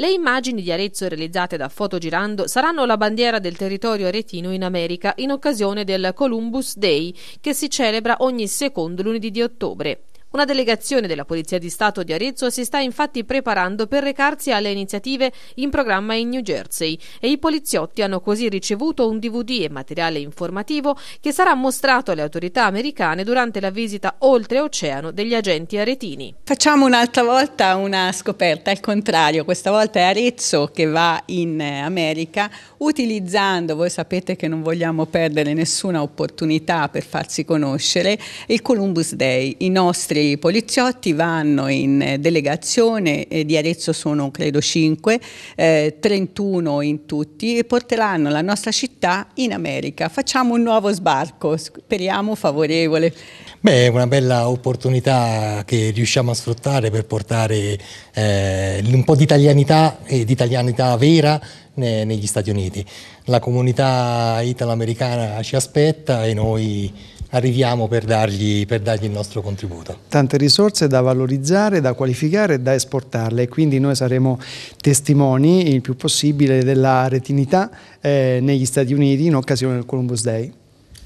Le immagini di Arezzo realizzate da Fotogirando saranno la bandiera del territorio aretino in America in occasione del Columbus Day che si celebra ogni secondo lunedì di ottobre. Una delegazione della Polizia di Stato di Arezzo si sta infatti preparando per recarsi alle iniziative in programma in New Jersey e i poliziotti hanno così ricevuto un DVD e materiale informativo che sarà mostrato alle autorità americane durante la visita oltreoceano degli agenti aretini. Facciamo un'altra volta una scoperta al contrario, questa volta è Arezzo che va in eh, America utilizzando, voi sapete che non vogliamo perdere nessuna opportunità per farsi conoscere, il Columbus Day, i nostri nostri poliziotti vanno in eh, delegazione, eh, di Arezzo sono credo 5, eh, 31 in tutti e porteranno la nostra città in America. Facciamo un nuovo sbarco, speriamo favorevole. Beh, è una bella opportunità che riusciamo a sfruttare per portare eh, un po' di italianità e di italianità vera eh, negli Stati Uniti. La comunità italo-americana ci aspetta e noi arriviamo per dargli, per dargli, il nostro contributo. Tante risorse da valorizzare, da qualificare e da esportarle quindi noi saremo testimoni il più possibile della retinità eh, negli Stati Uniti in occasione del Columbus Day.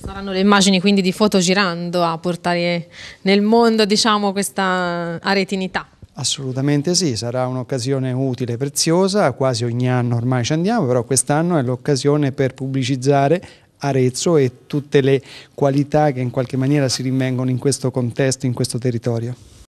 Saranno le immagini quindi di foto girando a portare nel mondo diciamo, questa aretinità? Assolutamente sì, sarà un'occasione utile e preziosa, quasi ogni anno ormai ci andiamo, però quest'anno è l'occasione per pubblicizzare Arezzo e tutte le qualità che in qualche maniera si rinvengono in questo contesto, in questo territorio.